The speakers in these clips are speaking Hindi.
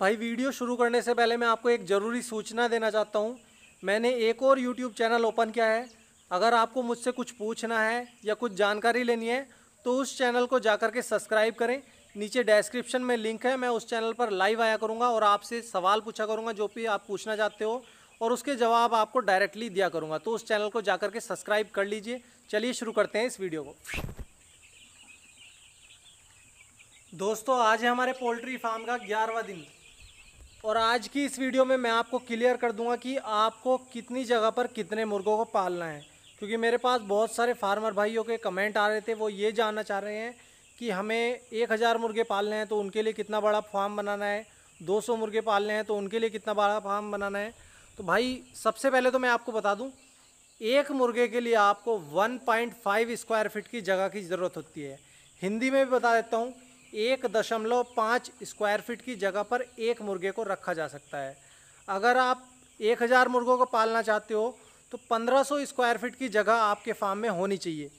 भाई वीडियो शुरू करने से पहले मैं आपको एक ज़रूरी सूचना देना चाहता हूँ मैंने एक और यूट्यूब चैनल ओपन किया है अगर आपको मुझसे कुछ पूछना है या कुछ जानकारी लेनी है तो उस चैनल को जा के सब्सक्राइब करें नीचे डिस्क्रिप्शन में लिंक है मैं उस चैनल पर लाइव आया करूँगा और आपसे सवाल पूछा करूँगा जो भी आप पूछना चाहते हो और उसके जवाब आपको डायरेक्टली दिया करूँगा तो उस चैनल को जा के सब्सक्राइब कर लीजिए चलिए शुरू करते हैं इस वीडियो को दोस्तों आज है हमारे पोल्ट्री फार्म का ग्यारहवा दिन और आज की इस वीडियो में मैं आपको क्लियर कर दूंगा कि आपको कितनी जगह पर कितने मुर्गों को पालना है क्योंकि मेरे पास बहुत सारे फार्मर भाइयों के कमेंट आ रहे थे वो ये जानना चाह रहे हैं कि हमें एक हज़ार मुर्गे पालने हैं तो उनके लिए कितना बड़ा फार्म बनाना है दो सौ मुर्गे पालने हैं तो उनके लिए कितना बड़ा फार्म बनाना है तो भाई सबसे पहले तो मैं आपको बता दूँ एक मुर्गे के लिए आपको वन स्क्वायर फिट की जगह की ज़रूरत होती है हिंदी में भी बता देता हूँ एक दशमलव पाँच स्क्वायर फीट की जगह पर एक मुर्गे को रखा जा सकता है अगर आप एक हज़ार मुर्गों को पालना चाहते हो तो पंद्रह सौ स्क्वायर फीट की जगह आपके फार्म में होनी चाहिए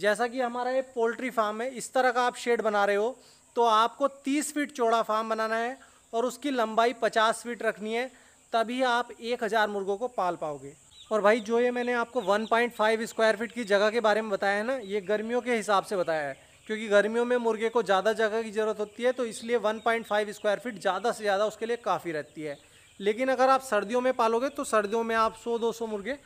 जैसा कि हमारा ये पोल्ट्री फार्म है इस तरह का आप शेड बना रहे हो तो आपको तीस फीट चौड़ा फार्म बनाना है और उसकी लंबाई पचास फीट रखनी है तभी आप एक हज़ार मुर्गों को पाल पाओगे और भाई जो ये मैंने आपको 1.5 स्क्वायर फीट की जगह के बारे में बताया है ना ये गर्मियों के हिसाब से बताया है क्योंकि गर्मियों में मुर्गे को ज़्यादा जगह की ज़रूरत होती है तो इसलिए 1.5 स्क्वायर फीट ज़्यादा से ज़्यादा उसके लिए काफ़ी रहती है लेकिन अगर आप सर्दियों में पालोगे तो सर्दियों में आप 100-200 मुर्गे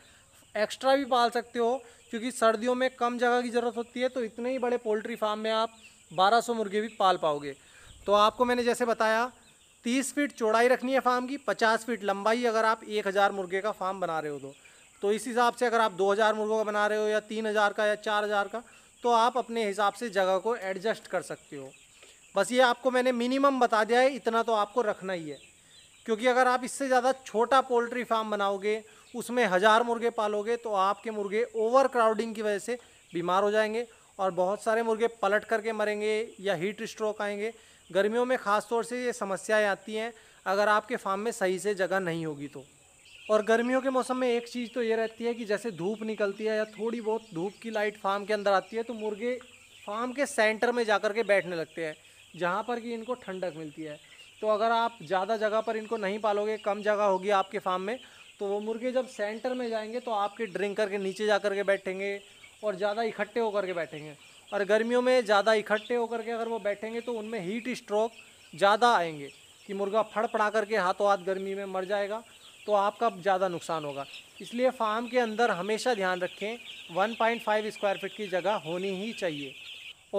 एक्स्ट्रा भी पाल सकते हो क्योंकि सर्दियों में कम जगह की ज़रूरत होती है तो इतने ही बड़े पोल्ट्री फार्म में आप बारह मुर्गे भी पाल पाओगे तो आपको मैंने जैसे बताया तीस फीट चौड़ाई रखनी है फार्म की पचास फीट लंबाई अगर आप एक मुर्गे का फार्म बना रहे हो तो, तो इस हिसाब से अगर आप दो मुर्गों का बना रहे हो या तीन का या चार का तो आप अपने हिसाब से जगह को एडजस्ट कर सकते हो बस ये आपको मैंने मिनिमम बता दिया है इतना तो आपको रखना ही है क्योंकि अगर आप इससे ज़्यादा छोटा पोल्ट्री फार्म बनाओगे उसमें हज़ार मुर्गे पालोगे तो आपके मुर्गे ओवर क्राउडिंग की वजह से बीमार हो जाएंगे और बहुत सारे मुर्गे पलट करके मरेंगे या हीट स्ट्रोक आएंगे गर्मियों में ख़ास तौर से ये समस्याएं आती हैं अगर आपके फार्म में सही से जगह नहीं होगी तो और गर्मियों के मौसम में एक चीज़ तो ये रहती है कि जैसे धूप निकलती है या थोड़ी बहुत धूप की लाइट फार्म के अंदर आती है तो मुर्गे फार्म के सेंटर में जा कर के बैठने लगते हैं जहाँ पर कि इनको ठंडक मिलती है तो अगर आप ज़्यादा जगह पर इनको नहीं पालोगे कम जगह होगी आपके फार्म में तो वो मुर्गे जब सेंटर में जाएंगे तो आपके ड्रिंकर के नीचे जा कर के बैठेंगे और ज़्यादा इकट्ठे होकर के बैठेंगे और गर्मियों में ज़्यादा इकट्ठे होकर के अगर वो बैठेंगे तो उनमें हीट स्ट्रोक ज़्यादा आएंगे कि मुर्गा फड़फड़ा करके हाथों हाथ गर्मी में मर जाएगा तो आपका ज़्यादा नुकसान होगा इसलिए फार्म के अंदर हमेशा ध्यान रखें 1.5 स्क्वायर फीट की जगह होनी ही चाहिए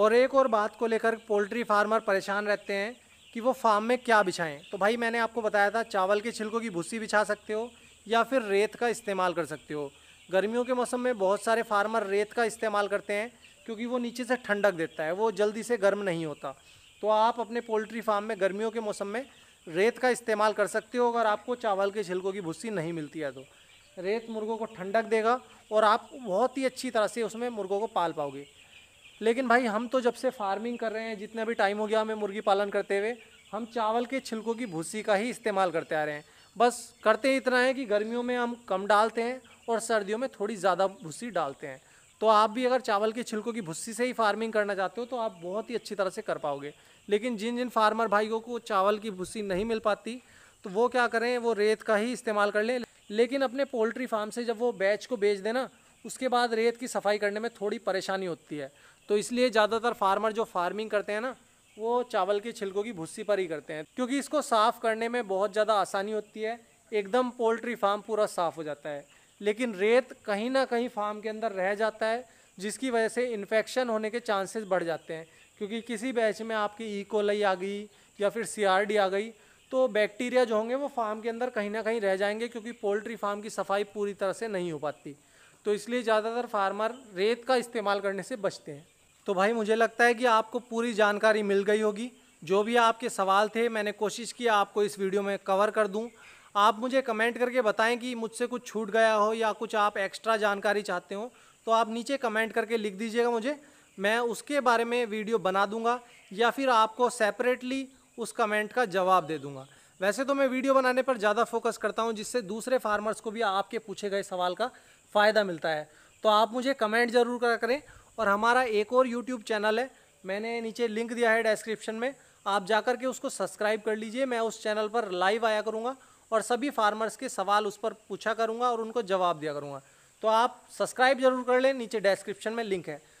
और एक और बात को लेकर पोल्ट्री फार्मर परेशान रहते हैं कि वो फार्म में क्या बिछाएं तो भाई मैंने आपको बताया था चावल के छिलकों की भूसी बिछा सकते हो या फिर रेत का इस्तेमाल कर सकते हो गर्मियों के मौसम में बहुत सारे फार्मर रेत का इस्तेमाल करते हैं क्योंकि वो नीचे से ठंडक देता है वो जल्दी से गर्म नहीं होता तो आप अपने पोल्ट्री फार्म में गर्मियों के मौसम में रेत का इस्तेमाल कर सकते हो अगर आपको चावल के छिलकों की भुस्सी नहीं मिलती है तो रेत मुर्गों को ठंडक देगा और आप बहुत ही अच्छी तरह से उसमें मुर्गों को पाल पाओगे लेकिन भाई हम तो जब से फार्मिंग कर रहे हैं जितना भी टाइम हो गया हमें मुर्गी पालन करते हुए हम चावल के छिलकों की भूसी का ही इस्तेमाल करते आ रहे हैं बस करते इतना है कि गर्मियों में हम कम डालते हैं और सर्दियों में थोड़ी ज़्यादा भूसी डालते हैं तो आप भी अगर चावल के छिलकों की भुस्सी से ही फार्मिंग करना चाहते हो तो आप बहुत ही अच्छी तरह से कर पाओगे लेकिन जिन जिन फार्मर भाइयों को चावल की भुस्सी नहीं मिल पाती तो वो क्या करें वो रेत का ही इस्तेमाल कर लें लेकिन अपने पोल्ट्री फार्म से जब वो बैच को बेच देना उसके बाद रेत की सफाई करने में थोड़ी परेशानी होती है तो इसलिए ज़्यादातर फार्मर जो फार्मिंग करते हैं ना वो चावल के छिलकों की भुस्सी पर ही करते हैं क्योंकि इसको साफ़ करने में बहुत ज़्यादा आसानी होती है एकदम पोल्ट्री फार्म पूरा साफ़ हो जाता है लेकिन रेत कहीं ना कहीं फार्म के अंदर रह जाता है जिसकी वजह से इन्फेक्शन होने के चांसेस बढ़ जाते हैं क्योंकि किसी बैच में आपकी ईकोलई e. आ गई या फिर सी आ गई तो बैक्टीरिया जो होंगे वो फार्म के अंदर कहीं ना कहीं रह जाएंगे क्योंकि पोल्ट्री फार्म की सफाई पूरी तरह से नहीं हो पाती तो इसलिए ज़्यादातर फार्मर रेत का इस्तेमाल करने से बचते हैं तो भाई मुझे लगता है कि आपको पूरी जानकारी मिल गई होगी जो भी आपके सवाल थे मैंने कोशिश की आपको इस वीडियो में कवर कर दूँ आप मुझे कमेंट करके बताएं कि मुझसे कुछ छूट गया हो या कुछ आप एक्स्ट्रा जानकारी चाहते हो तो आप नीचे कमेंट करके लिख दीजिएगा मुझे मैं उसके बारे में वीडियो बना दूंगा या फिर आपको सेपरेटली उस कमेंट का जवाब दे दूंगा वैसे तो मैं वीडियो बनाने पर ज़्यादा फोकस करता हूँ जिससे दूसरे फार्मर्स को भी आपके पूछे गए सवाल का फ़ायदा मिलता है तो आप मुझे कमेंट ज़रूर करा करें और हमारा एक और यूट्यूब चैनल है मैंने नीचे लिंक दिया है डिस्क्रिप्शन में आप जाकर के उसको सब्सक्राइब कर लीजिए मैं उस चैनल पर लाइव आया करूँगा और सभी फार्मर्स के सवाल उस पर पूछा करूँगा और उनको जवाब दिया करूँगा तो आप सब्सक्राइब जरूर कर लें नीचे डिस्क्रिप्शन में लिंक है